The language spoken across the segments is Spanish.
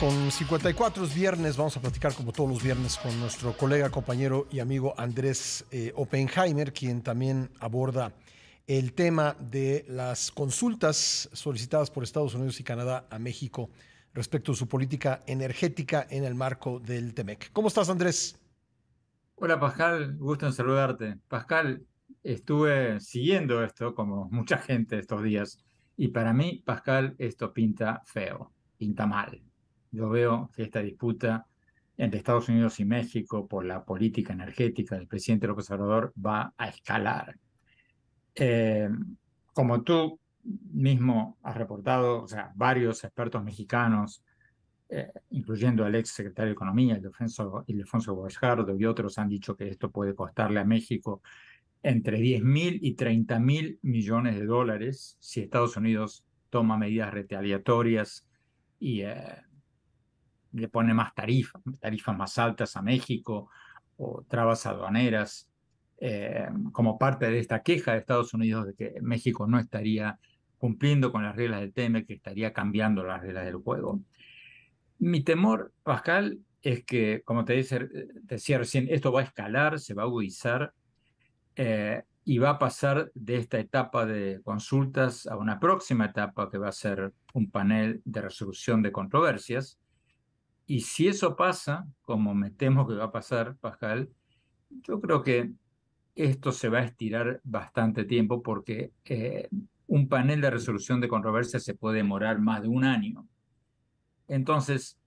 con 54 viernes. Vamos a platicar como todos los viernes con nuestro colega, compañero y amigo Andrés eh, Oppenheimer, quien también aborda el tema de las consultas solicitadas por Estados Unidos y Canadá a México respecto a su política energética en el marco del TEMEC. ¿Cómo estás, Andrés? Hola, Pascal. Gusto en saludarte. Pascal, estuve siguiendo esto como mucha gente estos días. Y para mí, Pascal, esto pinta feo, pinta mal. Yo veo que esta disputa entre Estados Unidos y México por la política energética del presidente López Obrador va a escalar. Eh, como tú mismo has reportado, o sea, varios expertos mexicanos, eh, incluyendo al ex secretario de Economía, Ildefonso, Ildefonso Guajardo y otros, han dicho que esto puede costarle a México entre 10.000 y 30.000 mil millones de dólares si Estados Unidos toma medidas retaliatorias y eh, le pone más tarifas, tarifas más altas a México o trabas aduaneras, eh, como parte de esta queja de Estados Unidos de que México no estaría cumpliendo con las reglas del TEME, que estaría cambiando las reglas del juego. Mi temor, Pascal, es que, como te decía recién, esto va a escalar, se va a agudizar eh, y va a pasar de esta etapa de consultas a una próxima etapa que va a ser un panel de resolución de controversias, y si eso pasa, como me temo que va a pasar, Pascal, yo creo que esto se va a estirar bastante tiempo porque eh, un panel de resolución de controversia se puede demorar más de un año. Entonces,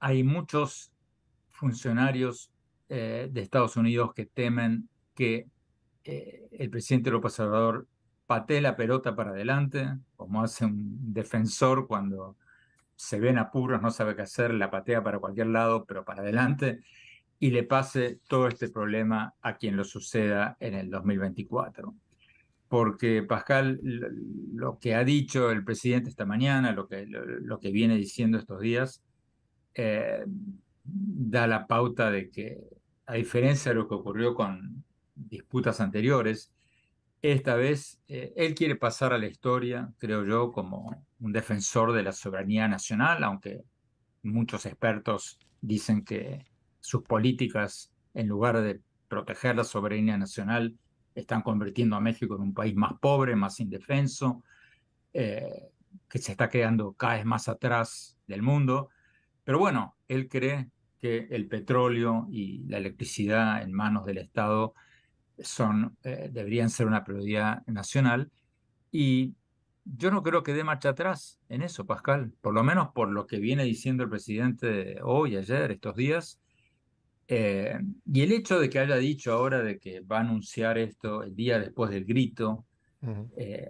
hay muchos funcionarios eh, de Estados Unidos que temen que eh, el presidente López Obrador patee la pelota para adelante, como hace un defensor cuando se ven apuros, no sabe qué hacer, la patea para cualquier lado, pero para adelante, y le pase todo este problema a quien lo suceda en el 2024. Porque Pascal, lo que ha dicho el presidente esta mañana, lo que, que viene diciendo estos días, eh, da la pauta de que, a diferencia de lo que ocurrió con disputas anteriores, esta vez eh, él quiere pasar a la historia, creo yo, como un defensor de la soberanía nacional, aunque muchos expertos dicen que sus políticas, en lugar de proteger la soberanía nacional, están convirtiendo a México en un país más pobre, más indefenso, eh, que se está creando cada vez más atrás del mundo. Pero bueno, él cree que el petróleo y la electricidad en manos del Estado son, eh, deberían ser una prioridad nacional. Y yo no creo que dé marcha atrás en eso, Pascal, por lo menos por lo que viene diciendo el presidente hoy, ayer, estos días. Eh, y el hecho de que haya dicho ahora de que va a anunciar esto el día después del grito, eh,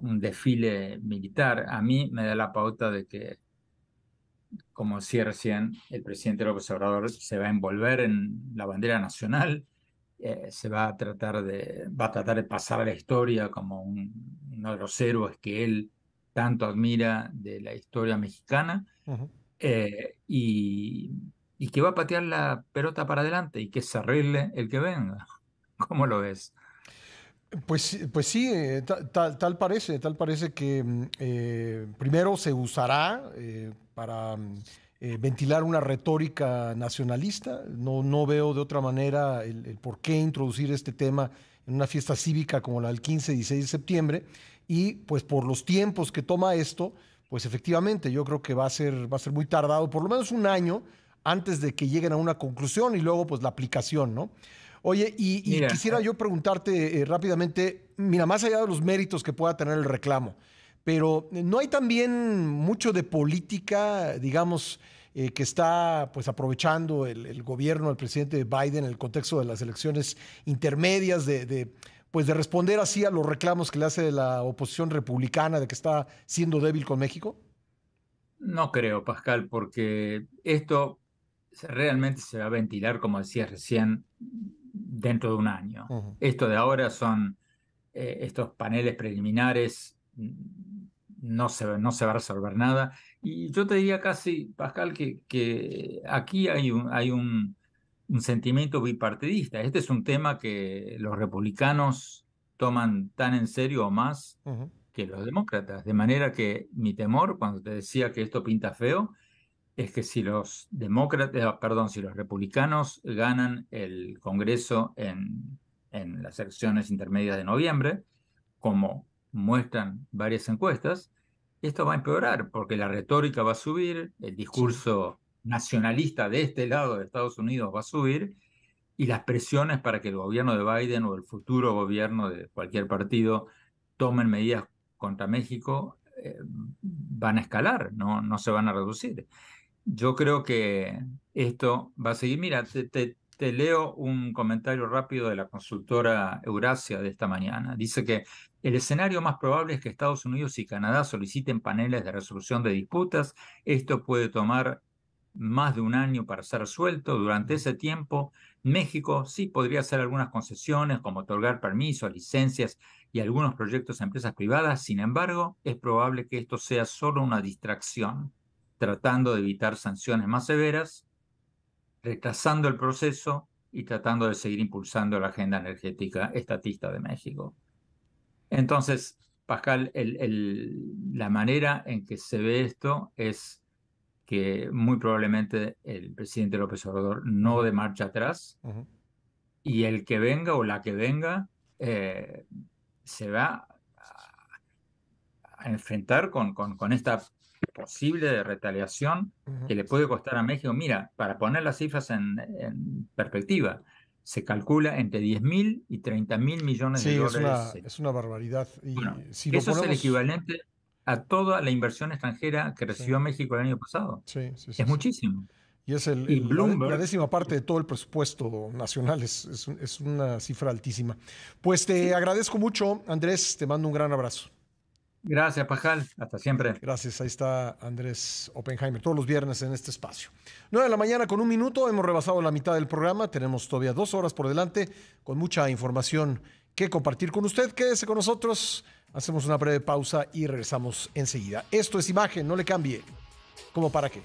un desfile militar, a mí me da la pauta de que, como decía recién, el presidente López Obrador se va a envolver en la bandera nacional eh, se va a tratar de, va a tratar de pasar a la historia como un, uno de los héroes que él tanto admira de la historia mexicana eh, y, que va a patear la pelota para adelante y que se arregle el que venga. ¿Cómo lo ves? Pues, pues sí, eh, tal, parece, tal parece que mm, primero se usará para mm, eh, ventilar una retórica nacionalista. No, veo de otra manera el, por qué introducir este tema en una fiesta cívica como la del 15 y 16 de septiembre. Y pues por los tiempos que toma esto, pues efectivamente yo creo que va a ser, va a ser muy tardado, por lo menos un año antes de que lleguen a una conclusión y luego pues la aplicación, ¿no? Oye, y, quisiera eh yo preguntarte eh, rápidamente, mira, más allá de los méritos que pueda tener el reclamo, pero no hay también mucho de política, digamos, eh, que está pues aprovechando el, gobierno, el presidente Biden, en el contexto de las elecciones intermedias, de, pues de responder así a los reclamos que le hace la oposición republicana de que está siendo débil con México? No creo, Pascal, porque esto realmente se va a ventilar, como decías recién, dentro de un año. Esto de ahora son eh, estos paneles preliminares no se, va a resolver nada. Y yo te diría casi, Pascal, que, que aquí hay un, hay un, sentimiento bipartidista. Este es un tema que los republicanos toman tan en serio o más que los demócratas. De manera que mi temor, cuando te decía que esto pinta feo, es que si los demócratas, eh, perdón, si los republicanos ganan el Congreso en, en las elecciones intermedias de noviembre, como muestran varias encuestas, esto va a empeorar porque la retórica va a subir, el discurso nacionalista de este lado de Estados Unidos va a subir y las presiones para que el gobierno de Biden o el futuro gobierno de cualquier partido tomen medidas contra México eh, van a escalar, no, no se van a reducir. Yo creo que esto va a seguir. Mira, te, leo un comentario rápido de la consultora Eurasia de esta mañana. Dice que el escenario más probable es que Estados Unidos y Canadá soliciten paneles de resolución de disputas. Esto puede tomar más de un año para ser resuelto. Durante ese tiempo, México sí podría hacer algunas concesiones, como otorgar permisos, licencias y algunos proyectos a empresas privadas. Sin embargo, es probable que esto sea solo una distracción, tratando de evitar sanciones más severas retrasando el proceso y tratando de seguir impulsando la agenda energética estatista de México. Entonces, Pascal, la manera en que se ve esto es que muy probablemente el presidente López Obrador no de marcha atrás y el que venga o la que venga eh, se va a enfrentar con, con, con, esta posible de retaliación que le puede costar a México. Mira, para poner las cifras en, perspectiva, se calcula entre 10 mil y 30 mil millones de dólares. Es una, barbaridad. eso es el equivalente a toda la inversión extranjera que recibió México el año pasado. Sí, es muchísimo. Y es el, la décima parte de todo el presupuesto nacional. es una cifra altísima. Pues te agradezco mucho, Andrés. Te mando un gran abrazo. Gracias, Pajal. Hasta siempre. Gracias. Ahí está Andrés Oppenheimer, todos los viernes en este espacio. 9 de la mañana con un minuto. Hemos rebasado la mitad del programa. Tenemos todavía dos horas por delante con mucha información que compartir con usted. Quédese con nosotros. Hacemos una breve pausa y regresamos enseguida. Esto es imagen, no le cambie. ¿Cómo para qué?